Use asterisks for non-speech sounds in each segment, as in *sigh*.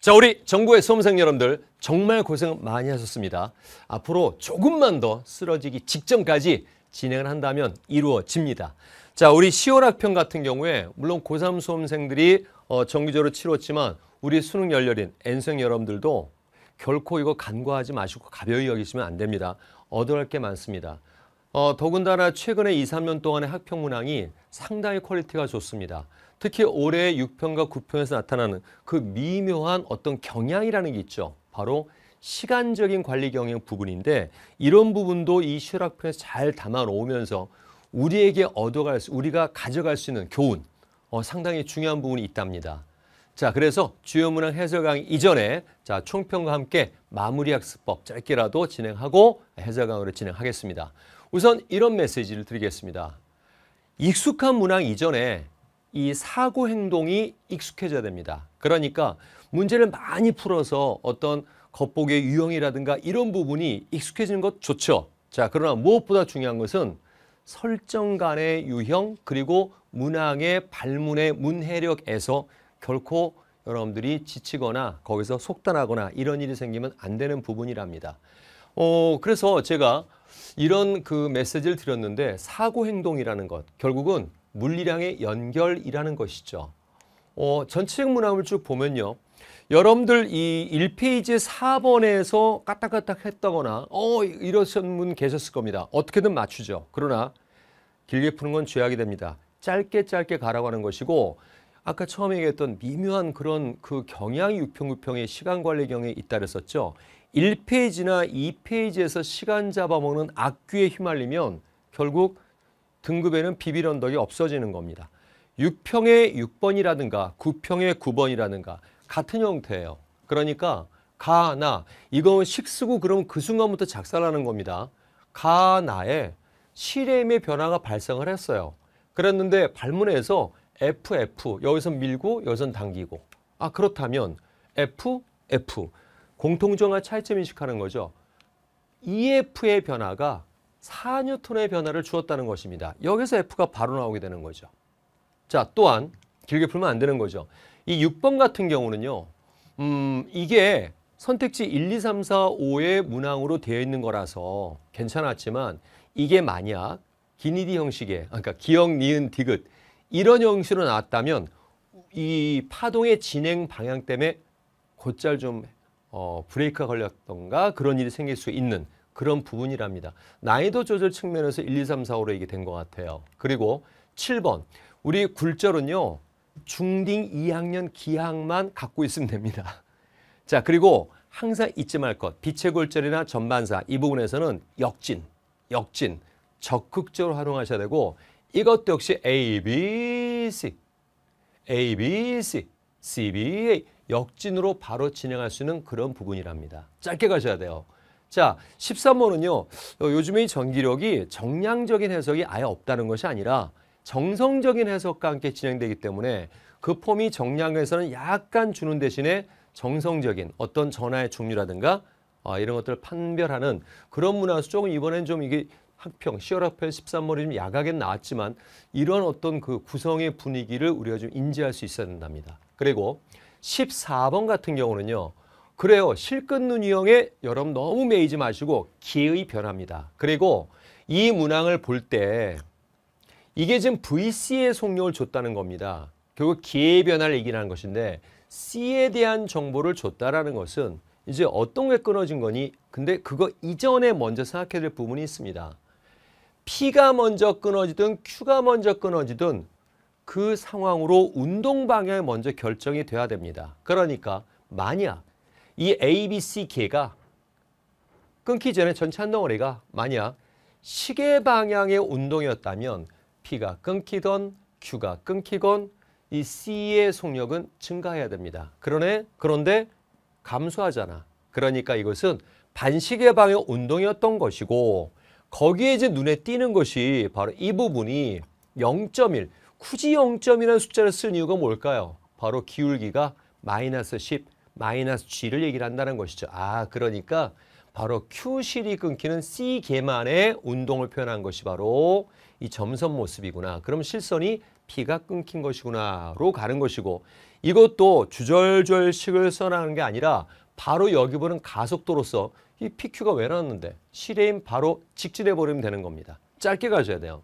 자, 우리 전국의 수험생 여러분들 정말 고생 많이 하셨습니다. 앞으로 조금만 더 쓰러지기 직전까지 진행을 한다면 이루어집니다. 자, 우리 시0월 학평 같은 경우에 물론 고3 수험생들이 어, 정기적으로 치렀지만 우리 수능 열렬인 N생 여러분들도 결코 이거 간과하지 마시고 가벼이 여기시면 안 됩니다. 얻어갈 게 많습니다. 어, 더군다나 최근에 2, 3년 동안의 학평 문항이 상당히 퀄리티가 좋습니다. 특히 올해 6편과 9편에서 나타나는 그 미묘한 어떤 경향이라는 게 있죠. 바로 시간적인 관리 경향 부분인데 이런 부분도 이슈학편에잘 담아 놓으면서 우리에게 얻어갈 수, 우리가 가져갈 수 있는 교훈 어, 상당히 중요한 부분이 있답니다. 자, 그래서 주요 문항 해설 강의 이전에 자, 총평과 함께 마무리 학습법 짧게라도 진행하고 해설 강의로 진행하겠습니다. 우선 이런 메시지를 드리겠습니다. 익숙한 문항 이전에 이 사고 행동이 익숙해져야 됩니다. 그러니까 문제를 많이 풀어서 어떤 겉보기의 유형이라든가 이런 부분이 익숙해지는 것 좋죠. 자, 그러나 무엇보다 중요한 것은 설정 간의 유형 그리고 문항의 발문의 문해력에서 결코 여러분들이 지치거나 거기서 속단하거나 이런 일이 생기면 안 되는 부분이랍니다. 어, 그래서 제가 이런 그 메시지를 드렸는데 사고 행동이라는 것 결국은 물리량의 연결이라는 것이죠. 어, 전체 문항을 쭉 보면요. 여러분들 이 1페이지 4번에서 까딱까딱 했다거나 어 이러신 분 계셨을 겁니다. 어떻게든 맞추죠. 그러나 길게 푸는 건 죄악이 됩니다. 짧게 짧게 가라고 하는 것이고 아까 처음에 얘기했던 미묘한 그런 그 경향이 유평유평의 시간 관리 경에 있다 그랬었죠. 1페이지나 2페이지에서 시간 잡아먹는 악귀에 휘말리면 결국 등급에는 비빌 언덕이 없어지는 겁니다. 6평의 6번이라든가 9평의 9번이라든가 같은 형태예요. 그러니까 가나 이건 식쓰고 그러면 그 순간부터 작살나는 겁니다. 가나에 시의 변화가 발생을 했어요. 그랬는데 발문에서 FF 여기서 밀고 여기서 당기고 아 그렇다면 F, F 공통점과 차이점 인식하는 거죠. EF의 변화가 4뉴톤의 변화를 주었다는 것입니다. 여기서 F가 바로 나오게 되는 거죠. 자, 또한 길게 풀면 안 되는 거죠. 이 6번 같은 경우는요. 음, 이게 선택지 1, 2, 3, 4, 5의 문항으로 되어 있는 거라서 괜찮았지만 이게 만약 기니디 형식의, 그러니까 기억, 니은, 디귿 이런 형식으로 나왔다면 이 파동의 진행 방향 때문에 곧잘 좀 어, 브레이크가 걸렸던가 그런 일이 생길 수 있는 그런 부분이랍니다. 난이도 조절 측면에서 1, 2, 3, 4, 5로 이게 된것 같아요. 그리고 7번 우리 굴절은요. 중딩 2학년 기학만 갖고 있으면 됩니다. *laughs* 자 그리고 항상 잊지 말 것. 빛의 골절이나 전반사 이 부분에서는 역진, 역진 적극적으로 활용하셔야 되고 이것도 역시 A, B, C, A, B, C, C, B, A 역진으로 바로 진행할 수 있는 그런 부분이랍니다. 짧게 가셔야 돼요. 자, 13번은요. 요즘의 전기력이 정량적인 해석이 아예 없다는 것이 아니라 정성적인 해석과 함께 진행되기 때문에 그 폼이 정량에서는 약간 주는 대신에 정성적인 어떤 전화의 종류라든가 아, 이런 것들을 판별하는 그런 문화에서 조금 이번엔 좀 이게 학평, 시어라펠 13번이 좀야각에 나왔지만 이런 어떤 그 구성의 분위기를 우리가 좀 인지할 수 있어야 된답니다. 그리고 14번 같은 경우는요. 그래요. 실끝눈 유형에 여러분 너무 매이지 마시고 기의 변합니다. 그리고 이 문항을 볼 때 이게 지금 VC의 속력을 줬다는 겁니다. 결국 기의 변화를 이기라는 것인데 C에 대한 정보를 줬다라는 것은 이제 어떤 게 끊어진 거니? 근데 그거 이전에 먼저 생각해야 될 부분이 있습니다. P가 먼저 끊어지든 Q가 먼저 끊어지든 그 상황으로 운동 방향이 먼저 결정이 돼야 됩니다. 그러니까 만약 이 ABC 기가 끊기 전에 전체 한 덩어리가 만약 시계 방향의 운동이었다면 P가 끊기던 Q가 끊기건 이 C의 속력은 증가해야 됩니다. 그러네 그런데 감소하잖아. 그러니까 이것은 반시계 방향 운동이었던 것이고 거기에 이제 눈에 띄는 것이 바로 이 부분이 0.1 굳이 0.1이라는 숫자를 쓴 이유가 뭘까요? 바로 기울기가 마이너스 10 마이너스 G를 얘기를 한다는 것이죠. 아 그러니까 바로 Q실이 끊기는 C계만의 운동을 표현한 것이 바로 이 점선 모습이구나. 그럼 실선이 P가 끊긴 것이구나로 가는 것이고 이것도 주절절식을 써나가는 게 아니라 바로 여기 보는 가속도로서 이 PQ가 왜 나왔는데 실에임 바로 직진해버리면 되는 겁니다. 짧게 가셔야 돼요.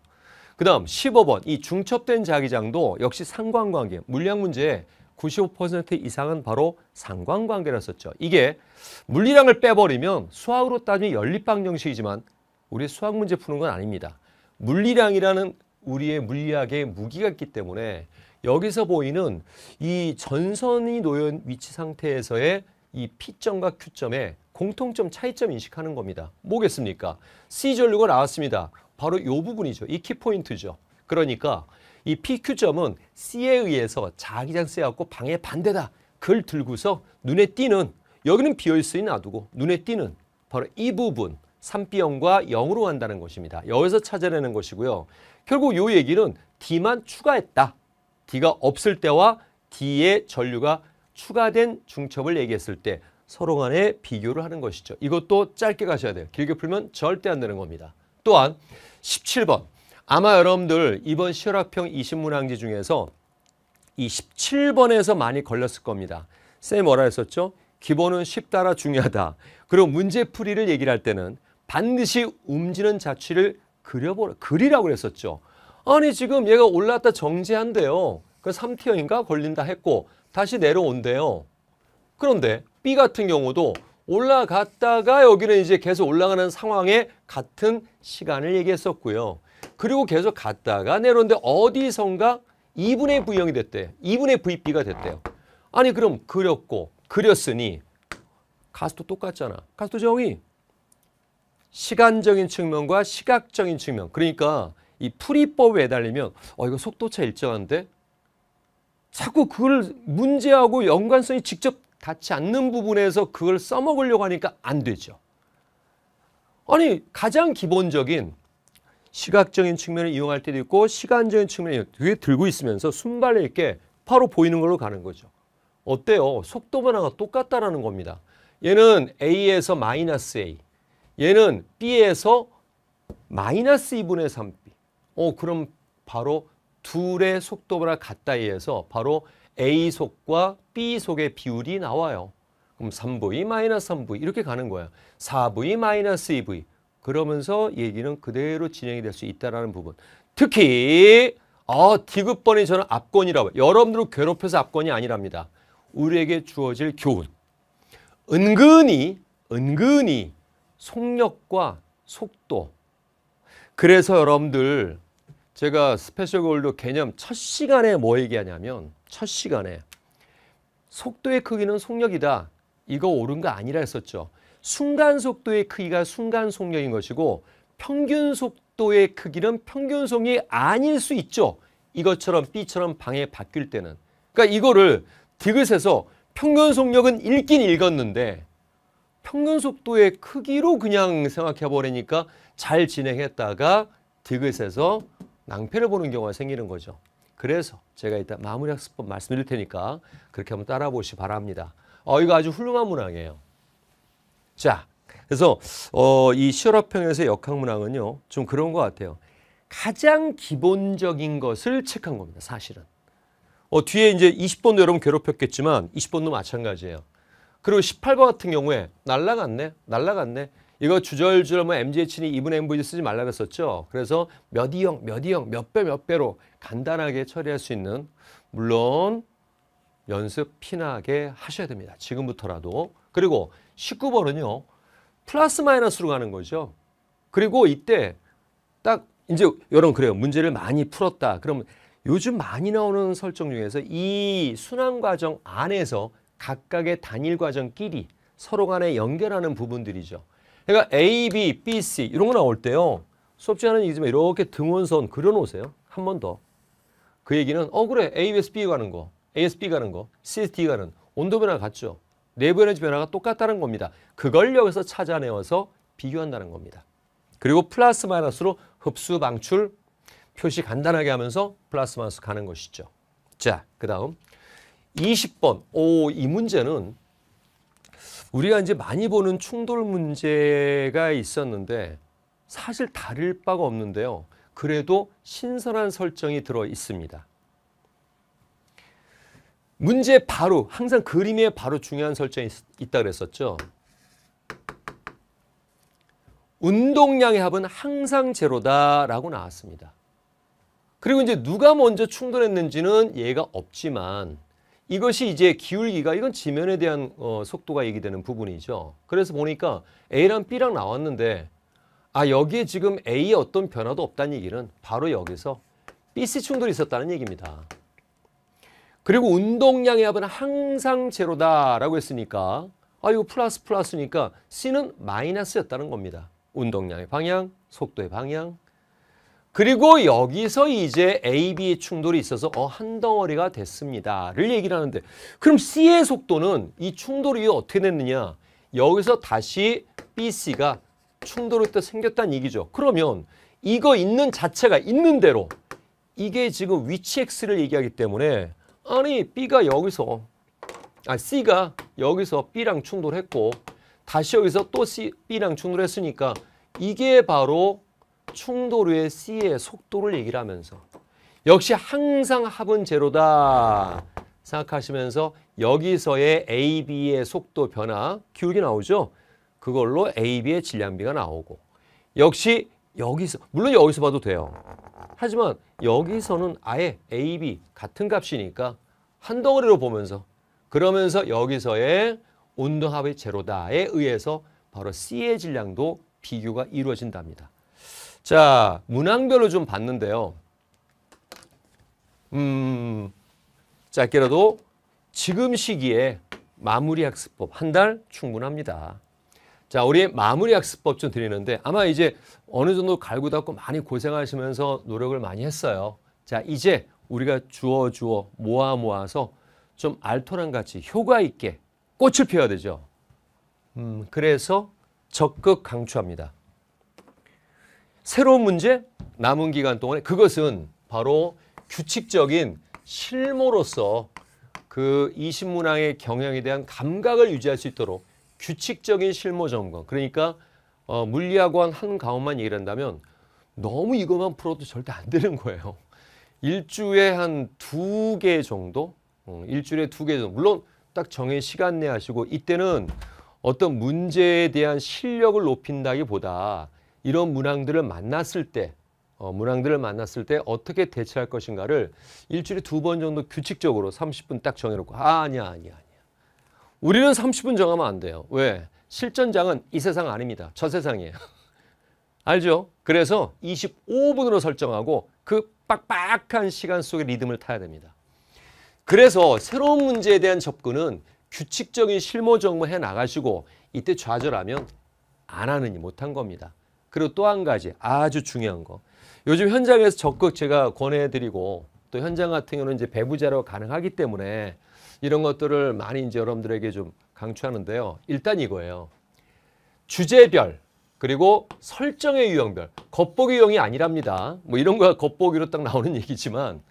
그 다음 15번 이 중첩된 자기장도 역시 상관관계 물량 문제에 95% 이상은 바로 상관관계라었죠 이게 물리량을 빼버리면 수학으로 따지면 연립방 정식이지만 우리 수학 문제 푸는 건 아닙니다. 물리량이라는 우리의 물리학의 무기가 있기 때문에 여기서 보이는 이 전선이 놓인 위치 상태에서의 이 P점과 Q점의 공통점 차이점 인식하는 겁니다. 뭐겠습니까? C전류가 나왔습니다. 바로 이 부분이죠. 이 키포인트죠. 그러니까 이 PQ점은 C에 의해서 자기장 쎄갖고 방해 반대다. 그걸 들고서 눈에 띄는 여기는 비어있으니 놔두고 눈에 띄는 바로 이 부분 3B형과 0으로 한다는 것입니다. 여기서 찾아내는 것이고요. 결국 이 얘기는 D만 추가했다. D가 없을 때와 D의 전류가 추가된 중첩을 얘기했을 때 서로 간에 비교를 하는 것이죠. 이것도 짧게 가셔야 돼요. 길게 풀면 절대 안 되는 겁니다. 또한 17번 아마 여러분들 이번 시월학평 20문항지 중에서 이 17번에서 많이 걸렸을 겁니다. 쌤이 뭐라 했었죠? 기본은 쉽다라 중요하다. 그리고 문제풀이를 얘기를 할 때는 반드시 움직이는 자취를 그려보라, 그리라고 그랬었죠. 아니 지금 얘가 올라왔다 정지한대요. 그 3티어인가 걸린다 했고 다시 내려온대요. 그런데 B 같은 경우도 올라갔다가 여기는 이제 계속 올라가는 상황에 같은 시간을 얘기했었고요. 그리고 계속 갔다가 내려오는데 어디선가 2분의 V형이 됐대. 2분의 VB가 됐대요. 아니 그럼 그렸고 그렸으니 가스도 똑같잖아. 가스도 정의. 시간적인 측면과 시각적인 측면. 그러니까 이 풀이법에 달리면어 이거 속도차 일정한데 자꾸 그걸 문제하고 연관성이 직접 닿지 않는 부분에서 그걸 써먹으려고 하니까 안 되죠. 아니 가장 기본적인 시각적인 측면을 이용할 때도 있고 시간적인 측면을 뒤에 들고 있으면서 순발력 있게 바로 보이는 걸로 가는 거죠. 어때요? 속도 변화가 똑같다라는 겁니다. 얘는 A에서 마이너스 A, 얘는 B에서 마이너스 2분의 3B. 어, 그럼 바로 둘의 속도 변화 같다 해서 바로 A 속과 B 속의 비율이 나와요. 그럼 3V 마이너스 3V 이렇게 가는 거야. 예 4V 마이너스 2V. 그러면서 얘기는 그대로 진행이 될 수 있다는 부분. 특히 아, 디귿번이 저는 압권이라고 여러분들을 괴롭혀서 압권이 아니랍니다. 우리에게 주어질 교훈. 은근히 은근히 속력과 속도. 그래서 여러분들 제가 스페셜 골드 개념 첫 시간에 뭐 얘기하냐면 첫 시간에 속도의 크기는 속력이다. 이거 옳은 거 아니라 했었죠. 순간 속도의 크기가 순간 속력인 것이고 평균 속도의 크기는 평균 속이 아닐 수 있죠. 이것처럼 B처럼 방에 바뀔 때는. 그러니까 이거를 디귿에서 평균 속력은 읽긴 읽었는데 평균 속도의 크기로 그냥 생각해버리니까 잘 진행했다가 디귿에서 낭패를 보는 경우가 생기는 거죠. 그래서 제가 이따 마무리 학습법 말씀드릴 테니까 그렇게 한번 따라보시 바랍니다. 어, 이거 아주 훌륭한 문항이에요. 자, 그래서 어, 이시어라평에서 역학문항은요. 좀 그런 것 같아요. 가장 기본적인 것을 체크한 겁니다. 사실은. 어, 뒤에 이제 20번도 여러분 괴롭혔겠지만 20번도 마찬가지예요. 그리고 18번 같은 경우에 날라갔네. 날라갔네. 이거 주절주절 뭐 MGH니 2분 MVG 쓰지 말라 그랬었죠. 그래서 몇 이형, 몇 이형, 몇 배, 몇 배로 간단하게 처리할 수 있는 물론 연습 피나게 하셔야 됩니다. 지금부터라도. 그리고 19번은요. 플러스 마이너스로 가는 거죠. 그리고 이때 딱 이제 여러분 그래요. 문제를 많이 풀었다. 그러면 요즘 많이 나오는 설정 중에서 이 순환 과정 안에서 각각의 단일 과정끼리 서로 간에 연결하는 부분들이죠. 그러니까 A, B, B, C 이런 거 나올 때요. 수업시간은 이쯤에 이렇게 등원선 그려놓으세요. 한 번 더. 그 얘기는 어 그래 A, B, S, B 가는 거. ASP 가는 거, CST 가는 온도 변화 같죠. 내부 에너지 변화가 똑같다는 겁니다. 그걸 여기서 찾아내어서 비교한다는 겁니다. 그리고 플러스 마이너스로 흡수 방출 표시 간단하게 하면서 플러스 마이너스 가는 것이죠. 자, 그 다음 20번. 오, 이 문제는 우리가 이제 많이 보는 충돌 문제가 있었는데 사실 다를 바가 없는데요. 그래도 신선한 설정이 들어 있습니다. 문제 바로 항상 그림에 바로 중요한 설정이 있다 그랬었죠. 운동량의 합은 항상 제로다라고 나왔습니다. 그리고 이제 누가 먼저 충돌했는지는 예가 없지만 이것이 이제 기울기가 이건 지면에 대한 어, 속도가 얘기되는 부분이죠. 그래서 보니까 A랑 B랑 나왔는데 아 여기에 지금 A의 어떤 변화도 없다는 얘기는 바로 여기서 BC 충돌이 있었다는 얘기입니다. 그리고 운동량의 합은 항상 제로다라고 했으니까 아 이거 플러스 플러스니까 C는 마이너스였다는 겁니다. 운동량의 방향, 속도의 방향. 그리고 여기서 이제 A, B의 충돌이 있어서 어, 한 덩어리가 됐습니다. 를 얘기를 하는데 그럼 C의 속도는 이 충돌이 어떻게 됐느냐. 여기서 다시 B, C가 충돌을 때 생겼다는 얘기죠. 그러면 이거 있는 자체가 있는 대로 이게 지금 위치 X를 얘기하기 때문에 아니 B가 여기서 아 C가 여기서 B랑 충돌했고 다시 여기서 또 C, B랑 충돌했으니까 이게 바로 충돌의 C의 속도를 얘기를 하면서 역시 항상 합은 제로다 생각하시면서 여기서의 AB의 속도 변화 기울기 나오죠. 그걸로 AB의 질량비가 나오고 역시 여기서 물론 여기서 봐도 돼요. 하지만 여기서는 아예 A, B 같은 값이니까 한 덩어리로 보면서 그러면서 여기서의 온도합의 제로다에 의해서 바로 C의 질량도 비교가 이루어진답니다. 자, 문항별로 좀 봤는데요. 음, 짧게라도 지금 시기에 마무리 학습법 한 달 충분합니다. 자, 우리 마무리 학습법 좀 드리는데 아마 이제 어느 정도 갈고 닦고 많이 고생하시면서 노력을 많이 했어요. 자, 이제 우리가 주어주어 모아 모아서 좀 알토란 같이 효과 있게 꽃을 피워야 되죠. 음, 그래서 적극 강추합니다. 새로운 문제 남은 기간 동안에 그것은 바로 규칙적인 실무로서 그 이신문항의 경향에 대한 감각을 유지할 수 있도록 규칙적인 실무 점검 그러니까 어, 물리학원 한 과목만 얘기를 한다면 너무 이것만 풀어도 절대 안 되는 거예요. 일주에 한 두 개 정도? 어, 일주일에 두 개 정도. 물론 딱 정해 시간 내 하시고 이때는 어떤 문제에 대한 실력을 높인다기보다 이런 문항들을 만났을 때 어, 문항들을 만났을 때 어떻게 대처할 것인가를 일주일에 두 번 정도 규칙적으로 30분 딱 정해놓고 아, 아니야 아니야 우리는 30분 정하면 안 돼요. 왜? 실전장은 이 세상 아닙니다. 저 세상이에요. *laughs* 알죠? 그래서 25분으로 설정하고 그 빡빡한 시간 속에 리듬을 타야 됩니다. 그래서 새로운 문제에 대한 접근은 규칙적인 실무 정보해 나가시고 이때 좌절하면 안 하느니 못한 겁니다. 그리고 또 한 가지 아주 중요한 거. 요즘 현장에서 적극 제가 권해드리고 또 현장 같은 경우는 이제 배부자로 가능하기 때문에 이런 것들을 많이 이제 여러분들에게 좀 강추하는데요. 일단 이거예요. 주제별 그리고 설정의 유형별 겉보기 유형이 아니랍니다. 뭐 이런 거 겉보기로 딱 나오는 *laughs* 얘기지만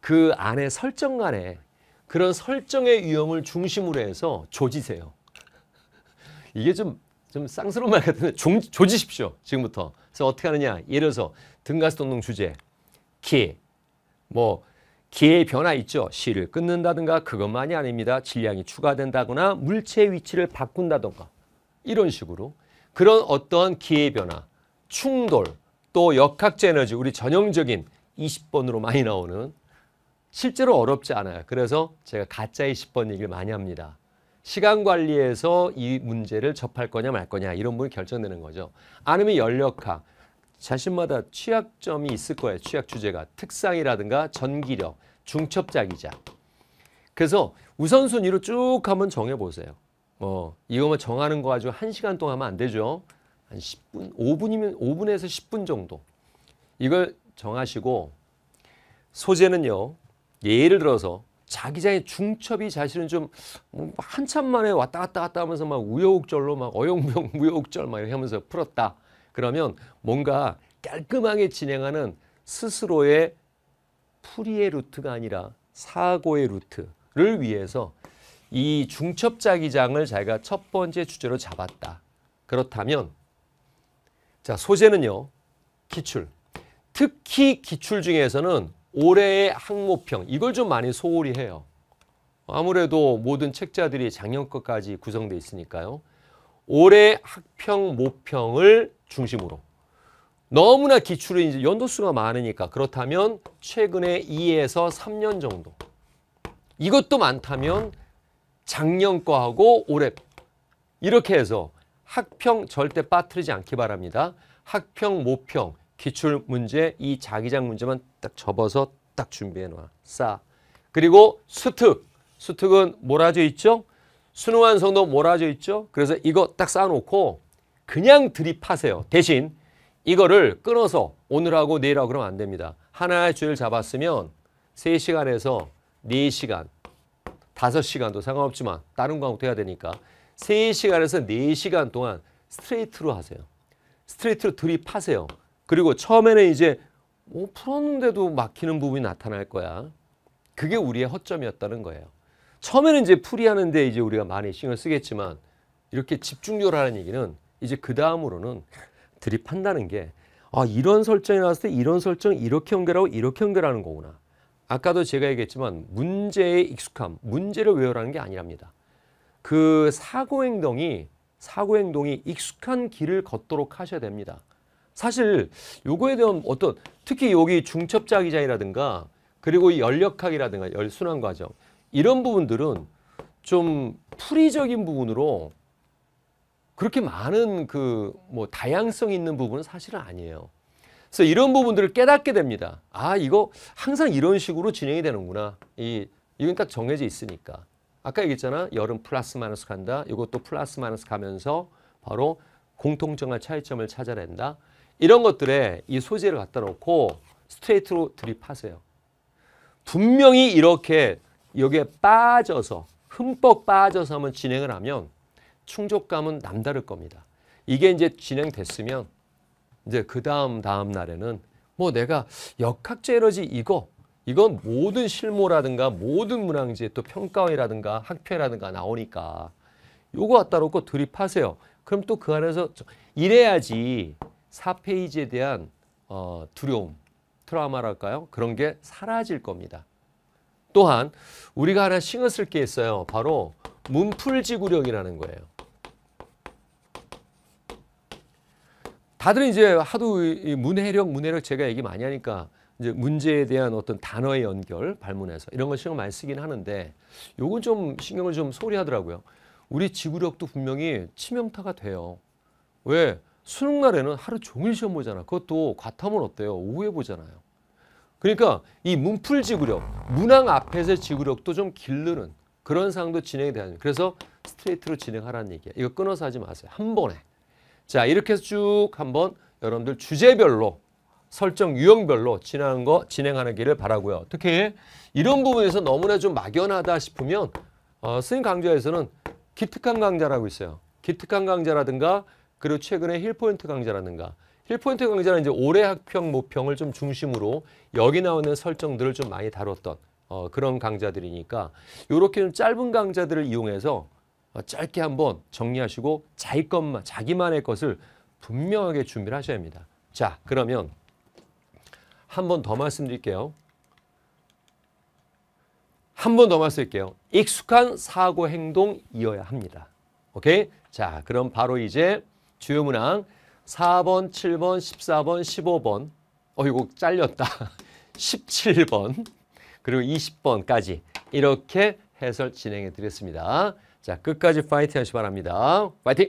그 안에 설정 안에 그런 설정의 유형을 중심으로 해서 조지세요. *laughs* 이게 좀, 좀 쌍스러운 말 같은데 종, 조지십시오. 지금부터. 그래서 어떻게 하느냐. 예를 들어서 등가스동동 주제, 키, 뭐 기의 변화 있죠. 실을 끊는다든가 그것만이 아닙니다. 질량이 추가된다거나 물체의 위치를 바꾼다든가 이런 식으로 그런 어떠한 기의 변화, 충돌, 또 역학제 에너지 우리 전형적인 20번으로 많이 나오는 실제로 어렵지 않아요. 그래서 제가 가짜 20번 얘기를 많이 합니다. 시간 관리에서 이 문제를 접할 거냐 말 거냐 이런 부분이 결정되는 거죠. 아니면 연력학, 자신마다 취약점이 있을 거예요. 취약 주제가 특상이라든가 전기력, 중첩작이자. 그래서 우선순위로 쭉 한번 정해보세요. 어, 이거만 뭐 정하는 거 가지고 한시간 동안 하면 안 되죠. 한 10분, 5분이면 5분에서 10분 정도. 이걸 정하시고 소재는요. 예를 들어서 자기장의 중첩이 사실은 좀 뭐 한참 만에 왔다 갔다 갔다 하면서 막 우여곡절로 막 어용병 무여곡절 *laughs* 막 이렇게 하면서 풀었다. 그러면 뭔가 깔끔하게 진행하는 스스로의 풀이의 루트가 아니라 사고의 루트를 위해서 이 중첩자기장을 자기가 첫 번째 주제로 잡았다. 그렇다면 자 소재는요. 기출. 특히 기출 중에서는 올해의 항목평 이걸 좀 많이 소홀히 해요. 아무래도 모든 책자들이 작년 것까지 구성돼 있으니까요. 올해 학평 모평을 중심으로 너무나 기출이 이제 연도수가 많으니까 그렇다면 최근에 2에서 3년 정도 이것도 많다면 작년거하고 올해 이렇게 해서 학평 절대 빠뜨리지 않기 바랍니다. 학평, 모평, 기출 문제 이 자기장 문제만 딱 접어서 딱 준비해 놔. 싸. 그리고 수특. 수특은 몰아져 있죠? 수능 완성도 몰아져 있죠? 그래서 이거 딱 쌓아놓고 그냥 드립하세요. 대신 이거를 끊어서 오늘하고 내일하고 그러면 안 됩니다. 하나의 주를 잡았으면 3시간에서 4시간, 5시간도 상관없지만 다른 과목도 해야 되니까 3시간에서 4시간 동안 스트레이트로 하세요. 스트레이트로 들이파세요. 그리고 처음에는 이제 뭐 풀었는데도 막히는 부분이 나타날 거야. 그게 우리의 허점이었다는 거예요. 처음에는 이제 풀이하는데 이제 우리가 많이 신경 쓰겠지만 이렇게 집중적으로 하는 얘기는 이제 그 다음으로는 드립한다는 게 아, 이런 설정이 나왔을 때 이런 설정 이렇게 연결하고 이렇게 연결하는 거구나. 아까도 제가 얘기했지만 문제에 익숙함, 문제를 외우라는 게 아니랍니다. 그 사고 행동이 사고 행동이 익숙한 길을 걷도록 하셔야 됩니다. 사실 요거에 대한 어떤 특히 여기 중첩자 기장이라든가 그리고 이 열역학이라든가 열순환 과정 이런 부분들은 좀 풀이적인 부분으로 그렇게 많은 그 뭐 다양성 있는 부분은 사실은 아니에요. 그래서 이런 부분들을 깨닫게 됩니다. 아, 이거 항상 이런 식으로 진행이 되는구나. 이, 이건 딱 정해져 있으니까. 아까 얘기했잖아. 여름 플러스 마이너스 간다. 이것도 플러스 마이너스 가면서 바로 공통점과 차이점을 찾아낸다. 이런 것들에 이 소재를 갖다 놓고 스트레이트로 드립하세요. 분명히 이렇게 여기에 빠져서 흠뻑 빠져서 한번 진행을 하면 충족감은 남다를 겁니다. 이게 이제 진행됐으면 이제 그 다음 다음 날에는 뭐 내가 역학제 에너지 이거 이건 모든 실무라든가 모든 문항지에 또 평가원이라든가 학회라든가 나오니까 요거 갖다 놓고 드립하세요. 그럼 또 그 안에서 이래야지 4페이지에 대한 어, 두려움, 트라우마랄까요? 그런 게 사라질 겁니다. 또한 우리가 하나 신경 쓸게 있어요. 바로 문풀지구력이라는 거예요. 다들 이제 하도 문해력, 문해력 제가 얘기 많이 하니까 이제 문제에 대한 어떤 단어의 연결, 발문에서 이런 걸 신경 많이 쓰긴 하는데 요건 좀 신경을 좀 소홀히하더라고요. 우리 지구력도 분명히 치명타가 돼요. 왜? 수능 날에는 하루 종일 시험 보잖아. 그것도 과탐은 어때요? 오후에 보잖아요. 그러니까 이 문풀 지구력, 문항 앞에서의 지구력도 좀 길르는 그런 상황도 진행이 돼야 돼요. 그래서 스트레이트로 진행하라는 얘기예요 이거 끊어서 하지 마세요. 한 번에. 자 이렇게 해서 쭉 한번 여러분들 주제별로 설정 유형별로 진행하는 거 진행하는 길을 바라고요. 특히 이런 부분에서 너무나 좀 막연하다 싶으면 어, 스님 강좌에서는 기특한 강좌라고 있어요. 기특한 강좌라든가 그리고 최근에 힐포인트 강좌라든가 힐포인트 강좌는 이제 올해 학평 모평을 좀 중심으로 여기 나오는 설정들을 좀 많이 다뤘던 어, 그런 강좌들이니까 이렇게 좀 짧은 강좌들을 이용해서 어, 짧게 한번 정리하시고 자기 것만 자기만의 것을 분명하게 준비를 하셔야 합니다. 자, 그러면 한번 더 말씀드릴게요. 한번 더 말씀드릴게요. 익숙한 사고 행동이어야 합니다. 오케이? 자, 그럼 바로 이제 주요 문항 4번, 7번, 14번, 15번. 어이구, 잘렸다. 17번. *laughs* 그리고 20번까지 이렇게 해설 진행해 드렸습니다. 자, 끝까지 파이팅 하시 기 바랍니다. 파이팅!